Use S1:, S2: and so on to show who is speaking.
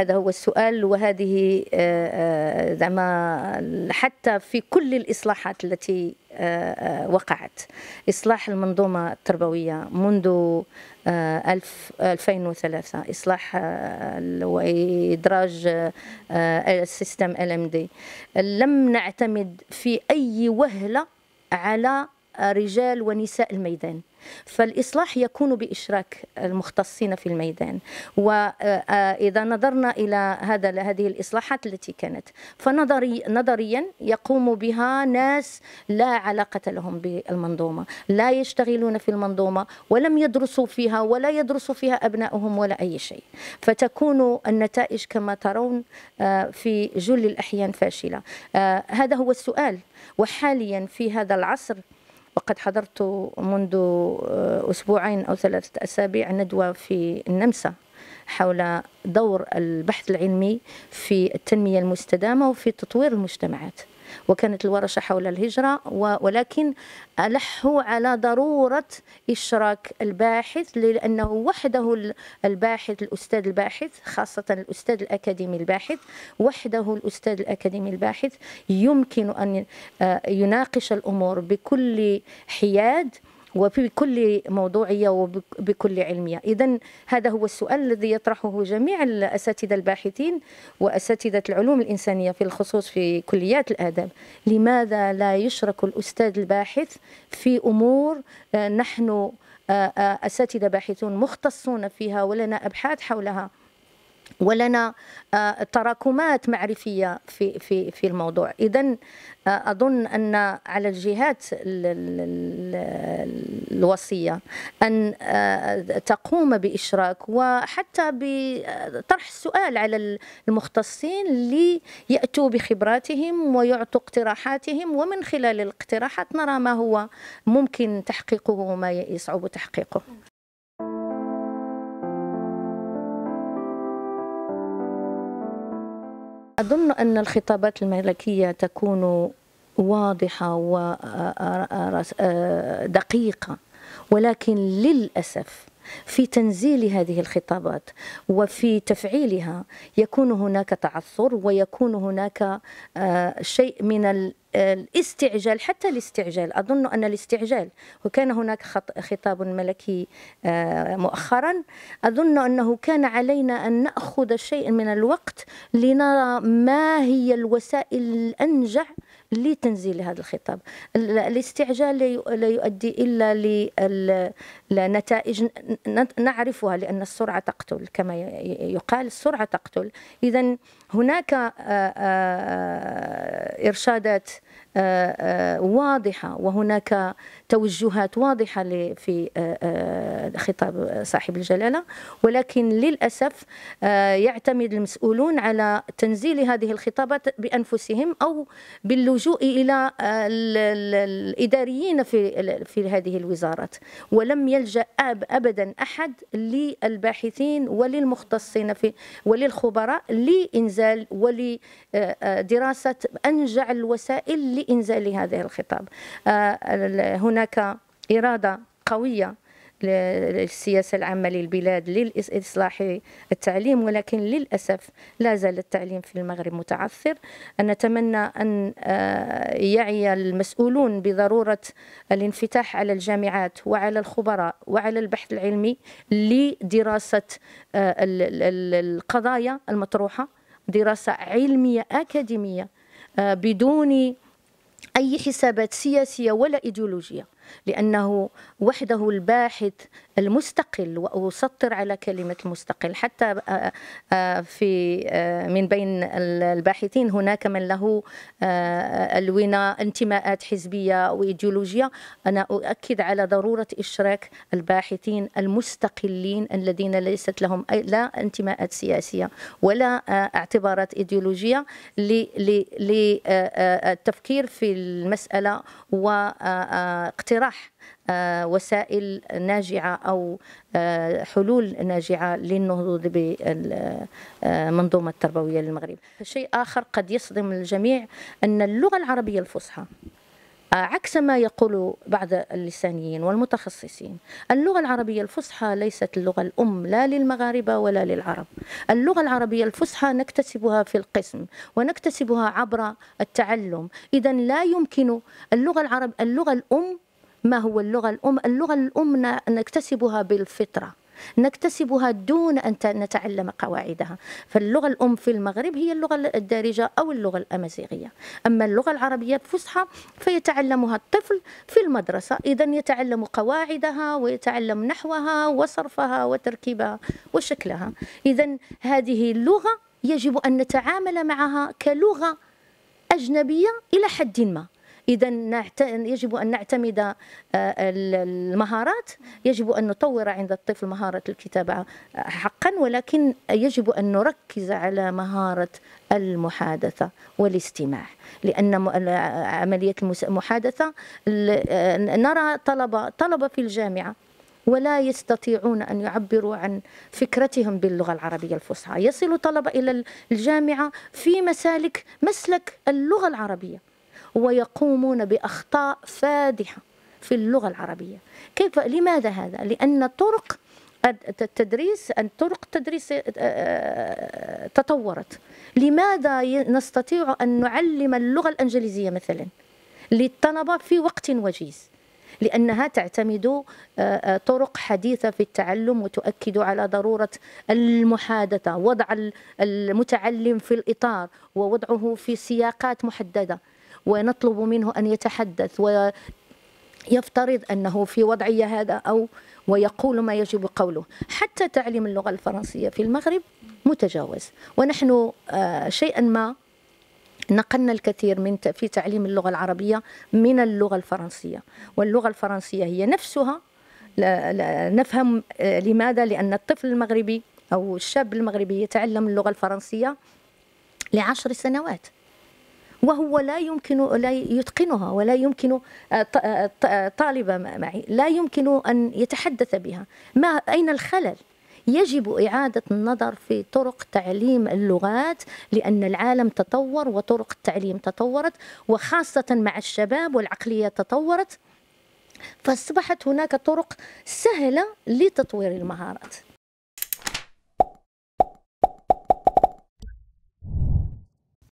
S1: هذا هو السؤال وهذه آه، آه، زعما حتى في كل الاصلاحات التي آه، وقعت اصلاح المنظومه التربويه منذ 2003 اصلاح وادراج السيستم ال ام دي لم نعتمد في اي وهله على رجال ونساء الميدان فالإصلاح يكون بإشراك المختصين في الميدان وإذا آه، آه، نظرنا إلى هذا هذه الإصلاحات التي كانت فنظري نظريا يقوم بها ناس لا علاقة لهم بالمنظومة لا يشتغلون في المنظومة ولم يدرسوا فيها ولا يدرسوا فيها أبنائهم ولا أي شيء فتكون النتائج كما ترون آه، في جل الأحيان فاشلة هذا هو السؤال وحاليا في هذا العصر وقد حضرت منذ آه، أسبوعين أو ثلاثة أسابيع ندوة في النمسا حول دور البحث العلمي في التنمية المستدامة وفي تطوير المجتمعات وكانت الورشة حول الهجرة ولكن ألحوا على ضرورة إشراك الباحث لأنه وحده الباحث الأستاذ الباحث خاصة الأستاذ الأكاديمي الباحث وحده الأستاذ الأكاديمي الباحث يمكن أن آه، يناقش الأمور بكل حياد وبكل موضوعية وبكل علمية إذا هذا هو السؤال الذي يطرحه جميع الأساتذة الباحثين وأساتذة العلوم الإنسانية في الخصوص في كليات الآداب لماذا لا يشرك الأستاذ الباحث في أمور آه، نحن آه، آه، أساتذة باحثون مختصون فيها ولنا أبحاث حولها ولنا آه، تراكمات معرفيه في في في الموضوع اذا آه، اظن ان على الجهات الوصيه ان آه، تقوم باشراك وحتى بطرح السؤال على المختصين لياتوا بخبراتهم ويعطوا اقتراحاتهم ومن خلال الاقتراحات نرى ما هو ممكن تحقيقه وما يصعب تحقيقه أظن أن الخطابات الملكية تكون واضحة ودقيقة آه، آه، آه، ولكن للأسف في تنزيل هذه الخطابات وفي تفعيلها يكون هناك تعثر ويكون هناك شيء من الاستعجال حتى الاستعجال أظن أن الاستعجال وكان هناك خطاب ملكي آه، مؤخرا أظن أنه كان علينا أن نأخذ شيء من الوقت لنرى ما هي الوسائل الأنجع لتنزيل هذا الخطاب الاستعجال لا يؤدي إلا لنتائج نعرفها لأن السرعة تقتل كما يقال السرعة تقتل إذا هناك آه، آه، إرشادات آه، آه، واضحة وهناك توجهات واضحة في آه، خطاب صاحب الجلالة ولكن للأسف يعتمد المسؤولون على تنزيل هذه الخطابات بأنفسهم أو باللجوء إلى الإداريين في في هذه الوزارات ولم يلجأ أبدا أحد للباحثين وللمختصين في وللخبراء لإنزال ولدراسة أنجع الوسائل لإنزال هذه الخطاب آه، هناك إرادة قوية للسياسة العامة للبلاد للإصلاح التعليم ولكن للأسف لا زال التعليم في المغرب متعثر نتمنى أن آه، يعي المسؤولون بضرورة الانفتاح على الجامعات وعلى الخبراء وعلى البحث العلمي لدراسة آه، القضايا المطروحة دراسة علمية أكاديمية بدون أي حسابات سياسية ولا إيديولوجية لأنه وحده الباحث المستقل وأسطر على كلمة المستقل حتى آه، آه، في آه، من بين الباحثين هناك من له ألونة انتماءات حزبية وإيديولوجية أنا أؤكد على ضرورة إشراك الباحثين المستقلين الذين ليست لهم لا انتماءات سياسية ولا اعتبارات إيديولوجية للتفكير في المسألة واقتراح اقتراح آه، وسائل ناجعة أو آه، حلول ناجعة للنهوض بالمنظومة آه، التربوية للمغرب شيء آخر قد يصدم الجميع أن اللغة العربية الفصحى عكس ما يقول بعض اللسانيين والمتخصصين اللغة العربية الفصحى ليست اللغة الأم لا للمغاربة ولا للعرب اللغة العربية الفصحى نكتسبها في القسم ونكتسبها عبر التعلم إذا لا يمكن اللغة العرب اللغة الأم ما هو اللغة الأم اللغة الأم نكتسبها بالفطرة نكتسبها دون أن نتعلم قواعدها فاللغة الأم في المغرب هي اللغة الدارجة أو اللغة الأمازيغية أما اللغة العربية الفصحى فيتعلمها الطفل في المدرسة إذا يتعلم قواعدها ويتعلم نحوها وصرفها وتركيبها وشكلها إذا هذه اللغة يجب أن نتعامل معها كلغة أجنبية إلى حد ما إذا يجب أن نعتمد آه، المهارات يجب أن نطور عند الطفل مهارة الكتابة آه، حقا ولكن يجب أن نركز على مهارة المحادثة والاستماع لأن عملية المحادثة آه، نرى طلبة طلبة في الجامعة ولا يستطيعون أن يعبروا عن فكرتهم باللغة العربية الفصحى يصل طلبة إلى الجامعة في مسالك مسلك اللغة العربية ويقومون باخطاء فادحه في اللغه العربيه كيف لماذا هذا لان طرق التدريس طرق التدريس آه، آه، تطورت لماذا نستطيع ان نعلم اللغه الانجليزيه مثلا للطلبه في وقت وجيز لأنها تعتمد آه، طرق حديثة في التعلم وتؤكد على ضرورة المحادثة وضع المتعلم في الإطار ووضعه في سياقات محددة ونطلب منه أن يتحدث ويفترض أنه في وضعية هذا أو ويقول ما يجب قوله حتى تعليم اللغة الفرنسية في المغرب متجاوز ونحن آه، شيئا ما نقلنا الكثير من في تعليم اللغة العربية من اللغة الفرنسية واللغة الفرنسية هي نفسها لا لا نفهم آه، لماذا لأن الطفل المغربي أو الشاب المغربي يتعلم اللغة الفرنسية لعشر سنوات وهو لا يمكن لا يتقنها ولا يمكن آه، آه، آه، طالب معي لا يمكن أن يتحدث بها ما أين الخلل يجب إعادة النظر في طرق تعليم اللغات لأن العالم تطور وطرق التعليم تطورت وخاصة مع الشباب والعقلية تطورت فأصبحت هناك طرق سهلة لتطوير المهارات